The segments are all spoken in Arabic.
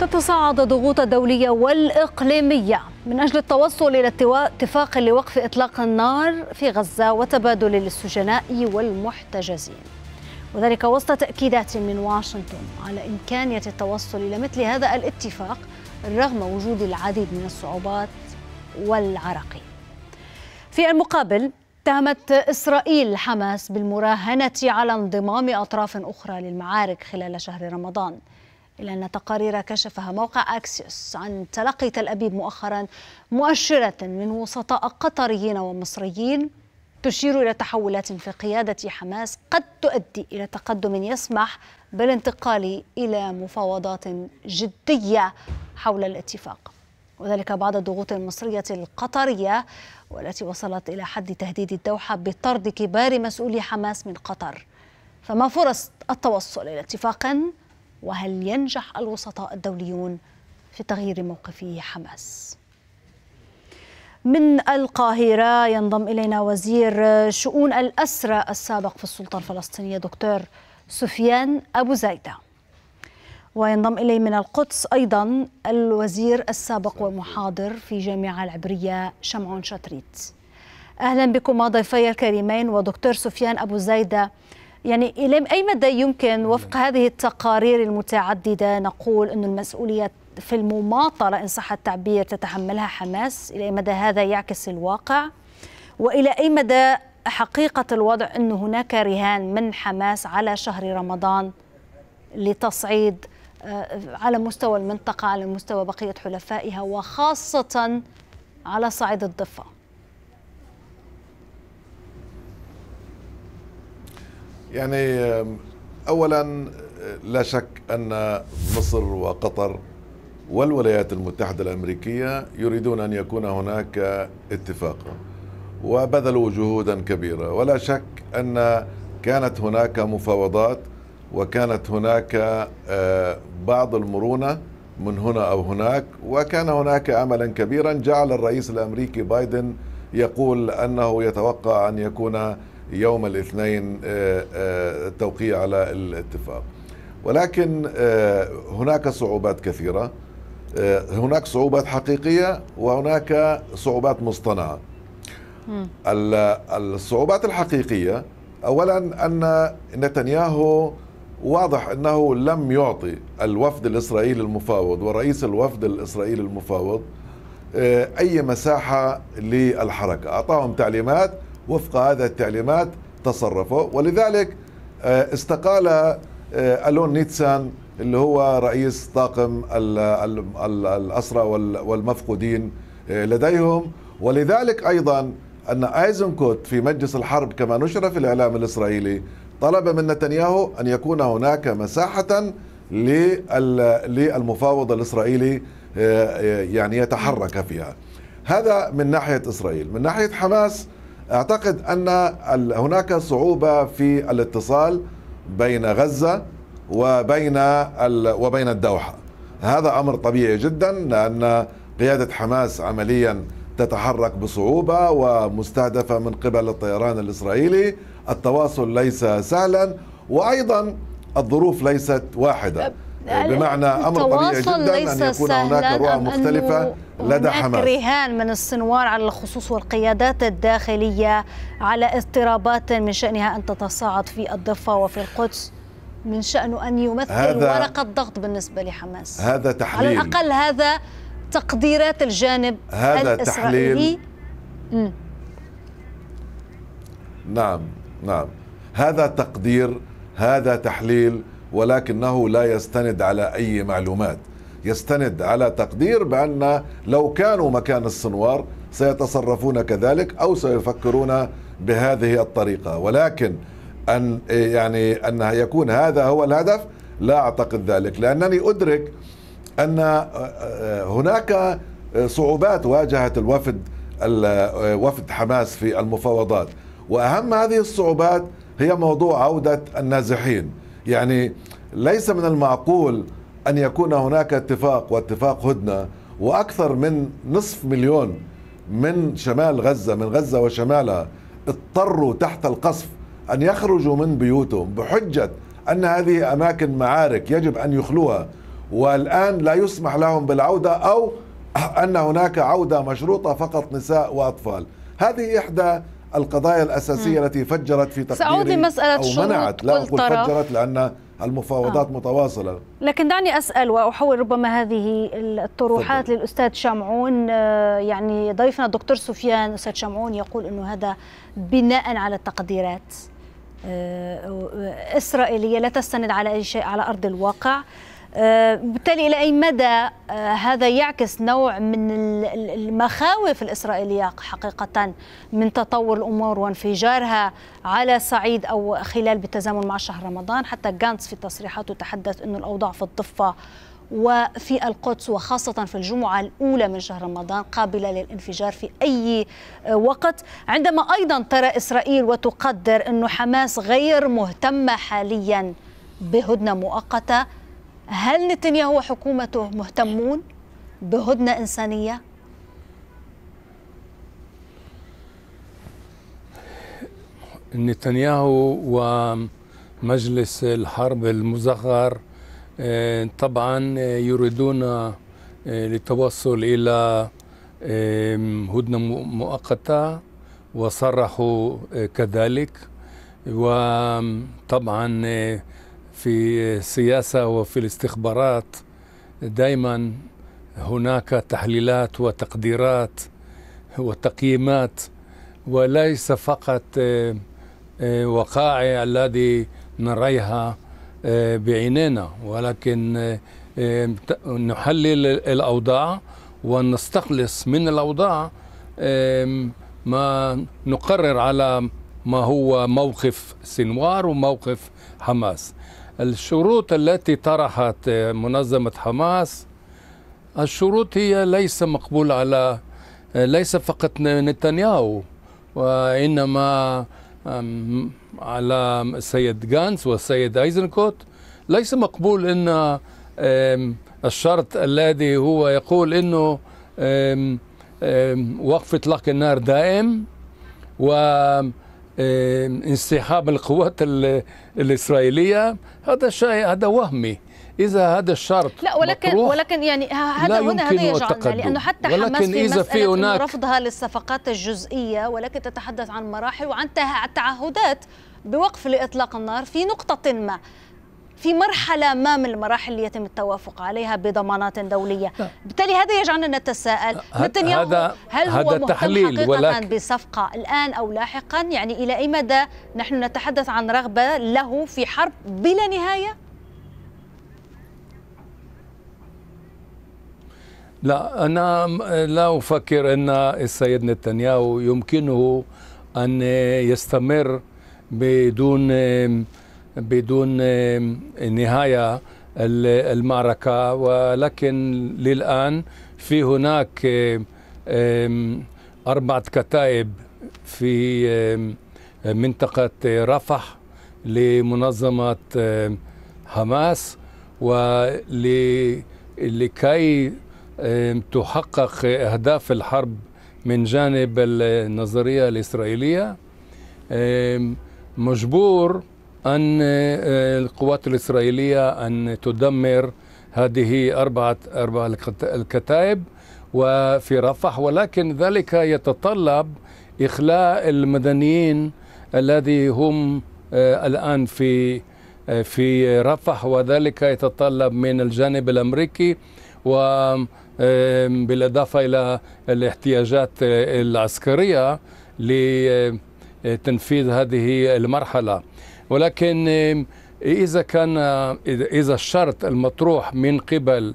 تتصاعد الضغوط الدولية والإقليمية من أجل التوصل إلى اتفاق لوقف إطلاق النار في غزة وتبادل للسجناء والمحتجزين وذلك وسط تأكيدات من واشنطن على إمكانية التوصل إلى مثل هذا الاتفاق رغم وجود العديد من الصعوبات والعراقيل في المقابل اتهمت إسرائيل حماس بالمراهنة على انضمام أطراف أخرى للمعارك خلال شهر رمضان إلا أن تقارير كشفها موقع أكسيوس عن تلقي تل أبيب مؤخرا مؤشرة من وسطاء قطريين ومصريين تشير إلى تحولات في قيادة حماس قد تؤدي إلى تقدم يسمح بالانتقال إلى مفاوضات جدية حول الاتفاق وذلك بعد الضغوط المصرية القطرية والتي وصلت إلى حد تهديد الدوحة بطرد كبار مسؤولي حماس من قطر فما فرص التوصل إلى اتفاق وهل ينجح الوسطاء الدوليون في تغيير موقف حماس؟ من القاهرة ينضم إلينا وزير شؤون الأسرى السابق في السلطة الفلسطينية دكتور سفيان أبو زايدة وينضم إلي من القدس أيضا الوزير السابق ومحاضر في جامعة العبرية شمعون شتريت أهلا بكم ضيفي الكريمين ودكتور سفيان أبو زايدة يعني إلى أي مدى يمكن وفق نعم. هذه التقارير المتعددة نقول أن المسؤولية في المماطلة إن صح التعبير تتحملها حماس إلى أي مدى هذا يعكس الواقع وإلى أي مدى حقيقة الوضع أن هناك رهان من حماس على شهر رمضان لتصعيد آه، على مستوى المنطقة على مستوى بقية حلفائها وخاصة على صعيد الضفة يعني اولا لا شك ان مصر وقطر والولايات المتحده الامريكيه يريدون ان يكون هناك اتفاق وبذلوا جهودا كبيره ولا شك ان كانت هناك مفاوضات وكانت هناك آه، بعض المرونه من هنا او هناك وكان هناك املا كبيرا جعل الرئيس الامريكي بايدن يقول انه يتوقع ان يكون يوم الاثنين آه، آه، التوقيع على الاتفاق ولكن آه، هناك صعوبات كثيره هناك صعوبات حقيقيه وهناك صعوبات مصطنعه الصعوبات الحقيقيه اولا ان نتنياهو واضح انه لم يعطي الوفد الاسرائيلي المفاوض ورئيس الوفد الاسرائيلي المفاوض اي مساحه للحركه اعطاهم تعليمات وفق هذه التعليمات تصرفوا ولذلك آه، استقال آه، الون نيتسان اللي هو رئيس طاقم الأسرى والمفقودين آه، لديهم ولذلك أيضا أن ايزنكوت في مجلس الحرب كما نشر في الإعلام الإسرائيلي طلب من نتنياهو أن يكون هناك مساحة للمفاوض الإسرائيلي يعني يتحرك فيها هذا من ناحية إسرائيل من ناحية حماس أعتقد أن هناك صعوبة في الاتصال بين غزة وبين وبين الدوحة هذا أمر طبيعي جدا لأن قيادة حماس عمليا تتحرك بصعوبة ومستهدفة من قبل الطيران الإسرائيلي التواصل ليس سهلا وأيضا الظروف ليست واحدة بمعنى أمر طبيعي جدا أن يكون هناك رؤى مختلفة لدى حماس رهان من السنوار على الخصوص والقيادات الداخلية على اضطرابات من شأنها أن تتصاعد في الضفة وفي القدس من شأنه أن يمثل هذا ورقة ضغط بالنسبة لحماس هذا تحليل على الأقل هذا تقديرات الجانب هذا الإسرائيلي تحليل نعم نعم هذا تقدير هذا تحليل ولكنه لا يستند على أي معلومات يستند على تقدير بأن لو كانوا مكان السنوار سيتصرفون كذلك أو سيفكرون بهذه الطريقة ولكن أن يعني أن يكون هذا هو الهدف لا أعتقد ذلك لأنني أدرك أن هناك صعوبات واجهت الوفد وفد حماس في المفاوضات وأهم هذه الصعوبات هي موضوع عودة النازحين يعني ليس من المعقول أن يكون هناك اتفاق واتفاق هدنة وأكثر من نصف مليون من شمال غزة من غزة وشمالها اضطروا تحت القصف أن يخرجوا من بيوتهم بحجة أن هذه أماكن معارك يجب أن يخلوها والآن لا يسمح لهم بالعودة أو أن هناك عودة مشروطة فقط نساء وأطفال هذه إحدى القضايا الأساسية م. التي فجرت في تقديري سأعود لمسألة أو منعت لا أقول فجرت لأن المفاوضات آه. متواصلة لكن دعني أسأل وأحول ربما هذه الطروحات فضل. للأستاذ شمعون آه، يعني ضيفنا الدكتور سفيان أستاذ شمعون يقول أنه هذا بناء على التقديرات آه، إسرائيلية لا تستند على أي شيء على أرض الواقع آه، بالتالي الى اي مدى آه، هذا يعكس نوع من المخاوف الاسرائيليه حقيقه من تطور الامور وانفجارها على صعيد او خلال بالتزامن مع شهر رمضان حتى غانتس في تصريحاته تحدث انه الاوضاع في الضفه وفي القدس وخاصة في الجمعة الأولى من شهر رمضان قابلة للانفجار في أي آه، وقت عندما أيضا ترى إسرائيل وتقدر أن حماس غير مهتمة حاليا بهدنة مؤقتة هل نتنياهو وحكومته مهتمون بهدنة إنسانية؟ نتنياهو ومجلس الحرب المزغر آه، طبعا آه، يريدون آه، للتوصل إلى هدنة مؤقتة وصرحوا كذلك وطبعا في السياسة وفي الاستخبارات دائما هناك تحليلات وتقديرات وتقييمات وليس فقط آه، آه، وقائع الذي نريها آه، بعينينا ولكن نحلل الأوضاع ونستخلص من الأوضاع ما نقرر على ما هو موقف سنوار وموقف حماس الشروط التي طرحت منظمة حماس الشروط هي ليس مقبول على ليس فقط نتنياهو وإنما على السيد جانس والسيد ايزنكوت ليس مقبول ان الشرط الذي هو يقول انه وقف اطلاق النار دائم و آه، انسحاب القوات الإسرائيلية هذا شيء هذا وهمي إذا هذا الشرط لا ولكن ولكن يعني هذا هنا هذا يجعلنا لأنه حتى ولكن حماس في إذا في رفضها للصفقات الجزئية ولكن تتحدث عن مراحل وعن تعهدات بوقف لإطلاق النار في نقطة ما في مرحلة ما من المراحل اللي يتم التوافق عليها بضمانات دولية نعم. بالتالي هذا يجعلنا نتساءل نتنياهو هذا هل هو هذا حقيقة بصفقة الآن أو لاحقا يعني إلى أي مدى نحن نتحدث عن رغبة له في حرب بلا نهاية لا أنا لا أفكر أن السيد نتنياهو يمكنه أن يستمر بدون بدون نهايه المعركه ولكن للان في هناك اربعه كتائب في منطقه رفح لمنظمه حماس ولكي تحقق اهداف الحرب من جانب النظريه الاسرائيليه مجبور أن آه، القوات الإسرائيلية أن تدمر هذه أربعة أربع الكتائب وفي رفح ولكن ذلك يتطلب إخلاء المدنيين الذي هم آه، الآن في آه، في رفح وذلك يتطلب من الجانب الأمريكي وبالإضافة إلى الاحتياجات العسكرية لتنفيذ هذه المرحلة ولكن إذا كان إذا الشرط المطروح من قبل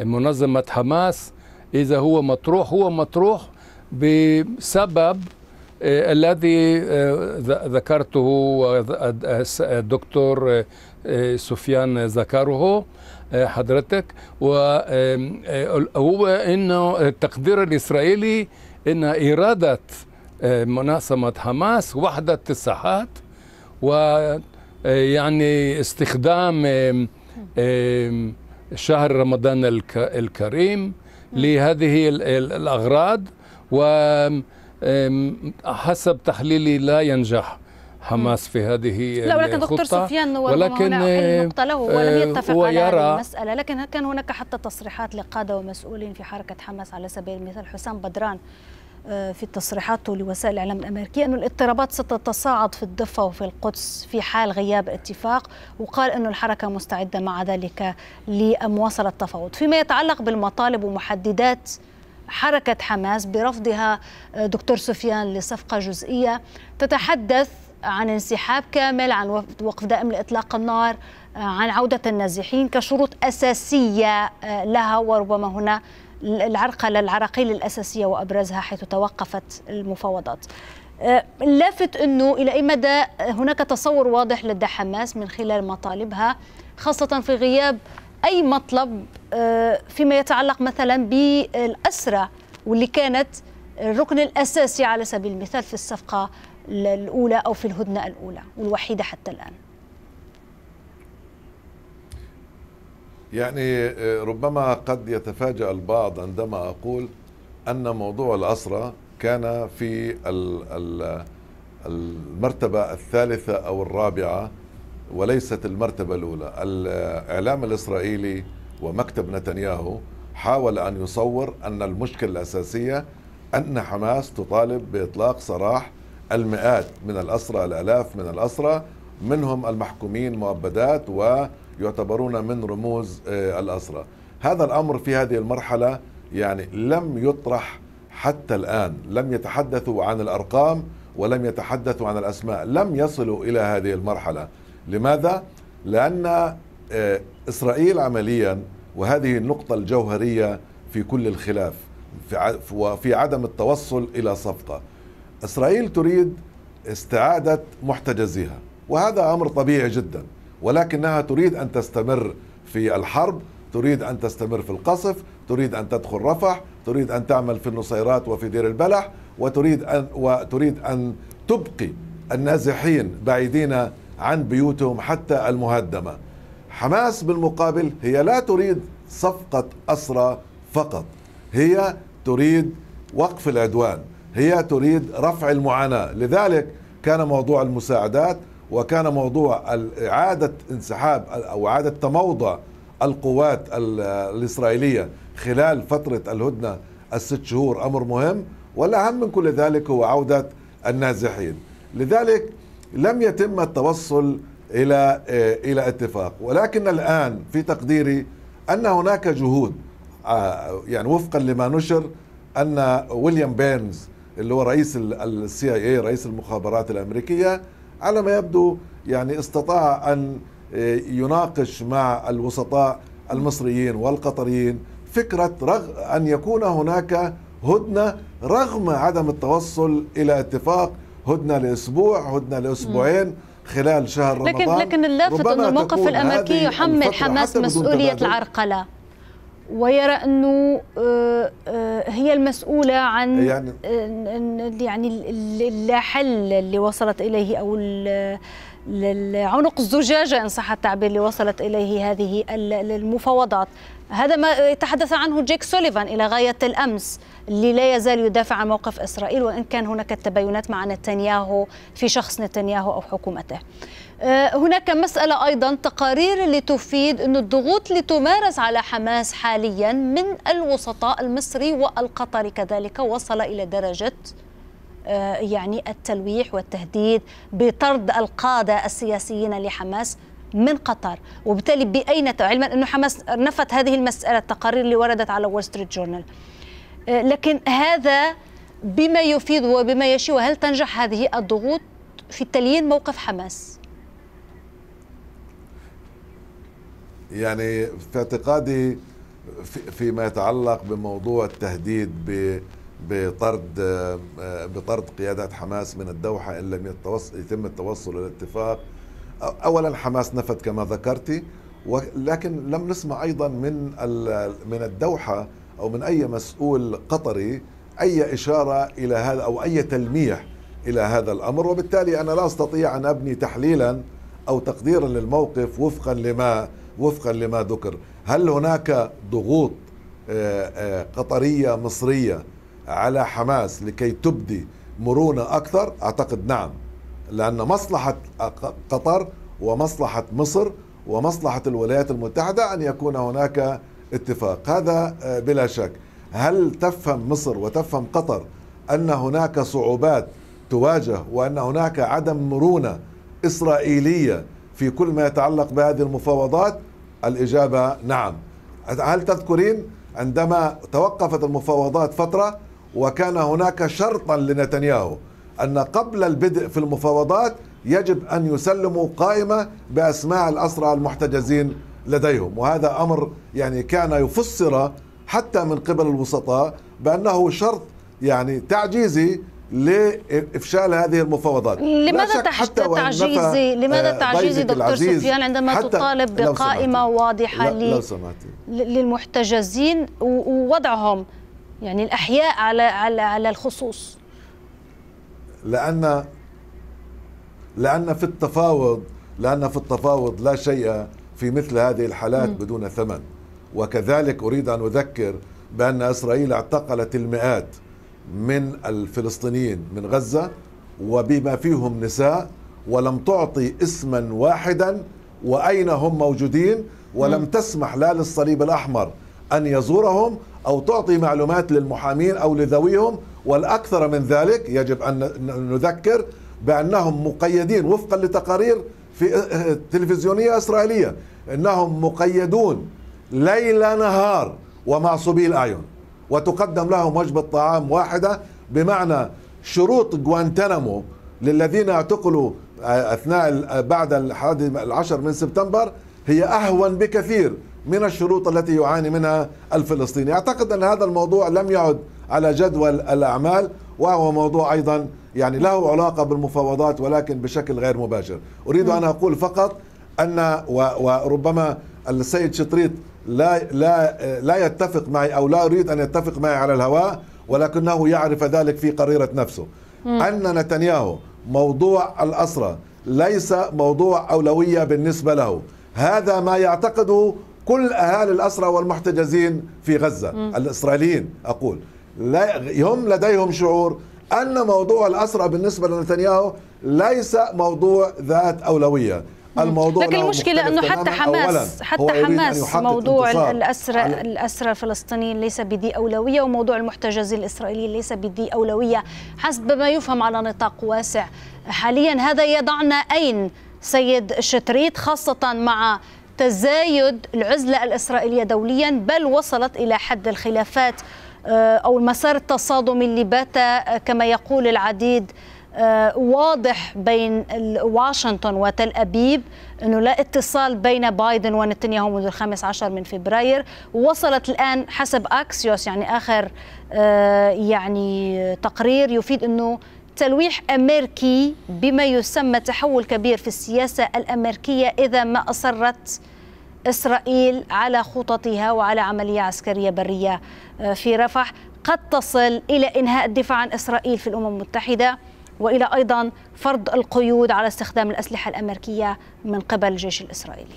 منظمة حماس إذا هو مطروح هو مطروح بسبب آه، الذي آه، ذكرته الدكتور آه، سفيان ذكره حضرتك وهو انه التقدير الاسرائيلي ان اراده آه، مناصمة حماس وحدة الساحات ويعني آه، استخدام شهر رمضان الكريم لهذه الأغراض وحسب تحليلي لا ينجح حماس في هذه لا ولكن دكتور سفيان ولكن هنا نقطة له ولم آه، يتفق على هذه المسألة لكن كان هناك حتى تصريحات لقادة ومسؤولين في حركة حماس على سبيل المثال حسام بدران آه، في تصريحاته لوسائل الاعلام الامريكيه انه الاضطرابات ستتصاعد في الضفه وفي القدس في حال غياب اتفاق وقال انه الحركه مستعده مع ذلك لمواصله التفاوض فيما يتعلق بالمطالب ومحددات حركه حماس برفضها آه، دكتور سفيان لصفقه جزئيه تتحدث عن انسحاب كامل عن وقف دائم لاطلاق النار آه، عن عوده النازحين كشروط اساسيه لها وربما هنا العرقلة العراقيل الأساسية وأبرزها حيث توقفت المفاوضات اللافت آه، أنه إلى أي مدى هناك تصور واضح لدى حماس من خلال مطالبها خاصة في غياب أي مطلب آه، فيما يتعلق مثلا بالأسرة واللي كانت الركن الأساسي على سبيل المثال في الصفقة الأولى أو في الهدنة الأولى والوحيدة حتى الآن يعني آه، ربما قد يتفاجأ البعض عندما أقول أن موضوع الأسرة كان في المرتبة الثالثة أو الرابعة وليست المرتبة الأولى الإعلام الإسرائيلي ومكتب نتنياهو حاول أن يصور أن المشكلة الأساسية أن حماس تطالب بإطلاق سراح المئات من الأسرى الألاف من الأسرى منهم المحكومين مؤبدات و يعتبرون من رموز آه، الأسرة هذا الأمر في هذه المرحلة يعني لم يطرح حتى الآن لم يتحدثوا عن الأرقام ولم يتحدثوا عن الأسماء لم يصلوا إلى هذه المرحلة لماذا؟ لأن آه، إسرائيل عمليا وهذه النقطة الجوهرية في كل الخلاف وفي عدم التوصل إلى صفقة إسرائيل تريد استعادة محتجزيها وهذا أمر طبيعي جداً ولكنها تريد أن تستمر في الحرب تريد أن تستمر في القصف تريد أن تدخل رفح تريد أن تعمل في النصيرات وفي دير البلح وتريد أن, وتريد أن تبقي النازحين بعيدين عن بيوتهم حتى المهدمة حماس بالمقابل هي لا تريد صفقة أسرى فقط هي تريد وقف العدوان هي تريد رفع المعاناة لذلك كان موضوع المساعدات وكان موضوع إعادة انسحاب أو إعادة تموضع القوات الإسرائيلية خلال فترة الهدنة الست شهور أمر مهم والأهم من كل ذلك هو عودة النازحين لذلك لم يتم التوصل إلى إلى اتفاق ولكن الآن في تقديري أن هناك جهود آه، يعني وفقا لما نشر أن ويليام بيرنز اللي هو رئيس السي اي اي رئيس المخابرات الأمريكية على ما يبدو يعني استطاع أن آه، يناقش مع الوسطاء المصريين والقطريين فكرة رغ أن يكون هناك هدنة رغم عدم التوصل إلى اتفاق هدنة لأسبوع هدنة لأسبوعين خلال شهر لكن رمضان لكن اللافت أن الموقف الأمريكي يحمل حماس مسؤولية العرقلة ويرى انه آه، آه، هي المسؤوله عن يعني آه، يعني اللا حل اللي وصلت اليه او عنق الزجاجه ان صح التعبير اللي وصلت اليه هذه المفاوضات هذا ما تحدث عنه جيك سوليفان الى غايه الامس اللي لا يزال يدافع عن موقف اسرائيل وان كان هناك التباينات مع نتنياهو في شخص نتنياهو او حكومته آه، هناك مسألة أيضا تقارير لتفيد أن الضغوط لتمارس على حماس حاليا من الوسطاء المصري والقطري كذلك وصل إلى درجة آه، يعني التلويح والتهديد بطرد القادة السياسيين لحماس من قطر وبالتالي بأين علما أنه حماس نفت هذه المسألة التقارير اللي وردت على وول ستريت جورنال لكن هذا بما يفيد وبما يشي وهل تنجح هذه الضغوط في تليين موقف حماس؟ يعني في اعتقادي فيما يتعلق بموضوع التهديد ب بطرد آه، بطرد قيادات حماس من الدوحه ان لم يتم التوصل الى اتفاق اولا حماس نفت كما ذكرتي ولكن لم نسمع ايضا من من الدوحه او من اي مسؤول قطري اي اشاره الى هذا او اي تلميح الى هذا الامر وبالتالي انا لا استطيع ان ابني تحليلا او تقديرا للموقف وفقا لما وفقا لما ذكر هل هناك ضغوط آه، آه، قطرية مصرية على حماس لكي تبدي مرونة أكثر أعتقد نعم لأن مصلحة قطر ومصلحة مصر ومصلحة الولايات المتحدة أن يكون هناك اتفاق هذا آه، بلا شك هل تفهم مصر وتفهم قطر أن هناك صعوبات تواجه وأن هناك عدم مرونة إسرائيلية في كل ما يتعلق بهذه المفاوضات الإجابة نعم هل تذكرين عندما توقفت المفاوضات فترة وكان هناك شرطا لنتنياهو أن قبل البدء في المفاوضات يجب أن يسلموا قائمة بأسماء الأسرى المحتجزين لديهم وهذا أمر يعني كان يفسر حتى من قبل الوسطاء بأنه شرط يعني تعجيزي لافشال هذه المفاوضات لماذا تعجيزي لماذا آه، تعجيزي دكتور سفيان عندما تطالب بقائمه واضحه لو للمحتجزين ووضعهم يعني الاحياء على على على الخصوص لان لان في التفاوض لان في التفاوض لا شيء في مثل هذه الحالات م. بدون ثمن وكذلك اريد ان اذكر بان اسرائيل اعتقلت المئات من الفلسطينيين من غزة وبما فيهم نساء ولم تعطي اسما واحدا وأين هم موجودين ولم تسمح لا للصليب الأحمر أن يزورهم أو تعطي معلومات للمحامين أو لذويهم والأكثر من ذلك يجب أن نذكر بأنهم مقيدين وفقا لتقارير في آه، آه، تلفزيونية إسرائيلية أنهم مقيدون ليل نهار ومعصوبي الأعين وتقدم لهم وجبة طعام واحدة بمعنى شروط جوانتانامو للذين اعتقلوا آه، أثناء آه، بعد الحادي العشر من سبتمبر هي أهون بكثير من الشروط التي يعاني منها الفلسطيني أعتقد أن هذا الموضوع لم يعد على جدول الأعمال وهو موضوع أيضا يعني له علاقة بالمفاوضات ولكن بشكل غير مباشر أريد نعم. أن أقول فقط أن وربما السيد شطريط لا لا لا يتفق معي او لا يريد ان يتفق معي على الهواء ولكنه يعرف ذلك في قريره نفسه م. ان نتنياهو موضوع الاسرى ليس موضوع اولويه بالنسبه له هذا ما يعتقده كل اهالي الاسرى والمحتجزين في غزه م. الاسرائيليين اقول لا هم لديهم شعور ان موضوع الاسرى بالنسبه لنتنياهو ليس موضوع ذات اولويه الموضوع لكن نعم المشكله انه حتى حماس حتى حماس موضوع الاسرى الاسرى الفلسطينيين ليس بذي اولويه وموضوع المحتجزين الاسرائيليين ليس بذي اولويه حسب ما يفهم على نطاق واسع حاليا هذا يضعنا اين سيد شتريت خاصه مع تزايد العزله الاسرائيليه دوليا بل وصلت الى حد الخلافات آه، او المسار التصادمي اللي بات آه، كما يقول العديد آه، واضح بين واشنطن وتل أبيب أنه لا اتصال بين بايدن ونتنياهو منذ الخامس عشر من فبراير وصلت الآن حسب أكسيوس يعني آخر آه، يعني تقرير يفيد أنه تلويح أمريكي بما يسمى تحول كبير في السياسة الأمريكية إذا ما أصرت إسرائيل على خططها وعلى عملية عسكرية برية آه، في رفح قد تصل إلى إنهاء الدفاع عن إسرائيل في الأمم المتحدة والى ايضا فرض القيود على استخدام الاسلحه الامريكيه من قبل الجيش الاسرائيلي.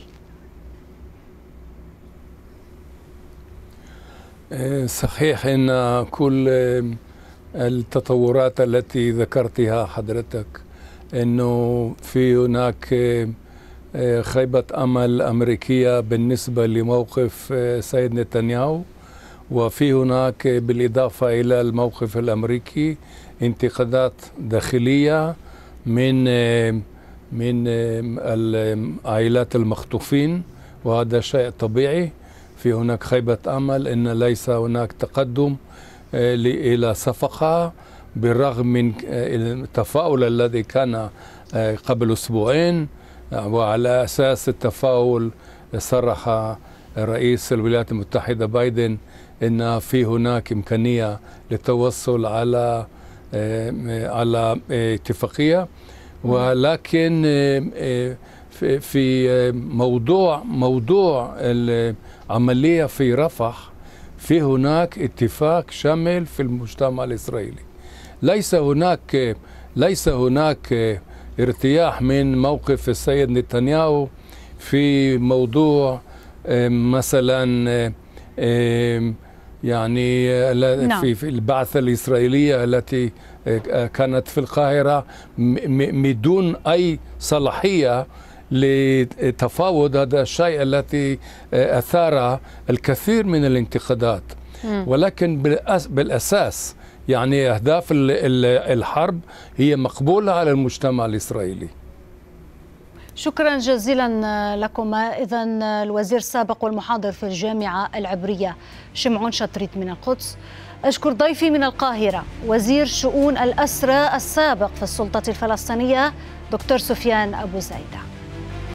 آه، صحيح ان كل آه، التطورات التي ذكرتها حضرتك انه في هناك آه، خيبة أمل أمريكية بالنسبة لموقف سيد نتنياهو وفي هناك بالإضافة إلى الموقف الأمريكي انتقادات داخلية من من عائلات المخطوفين وهذا شيء طبيعي في هناك خيبة أمل أن ليس هناك تقدم آه، إلى صفقة بالرغم من آه، التفاؤل الذي كان آه، قبل أسبوعين وعلى أساس التفاؤل صرح رئيس الولايات المتحدة بايدن أن في هناك إمكانية للتوصل على آه، على آه، اتفاقيه ولكن آه، في موضوع موضوع العمليه في رفح في هناك اتفاق شامل في المجتمع الاسرائيلي ليس هناك ليس هناك ارتياح من موقف السيد نتنياهو في موضوع مثلا يعني آه، نعم. في البعثة الإسرائيلية التي آه، كانت في القاهرة بدون أي صلاحية لتفاوض هذا الشيء الذي آه، أثار الكثير من الانتقادات ولكن بالأساس يعني أهداف الحرب هي مقبولة على المجتمع الإسرائيلي شكرا جزيلا لكما اذا الوزير السابق والمحاضر في الجامعه العبريه شمعون شطريت من القدس اشكر ضيفي من القاهره وزير شؤون الاسرى السابق في السلطه الفلسطينيه دكتور سفيان ابو زيده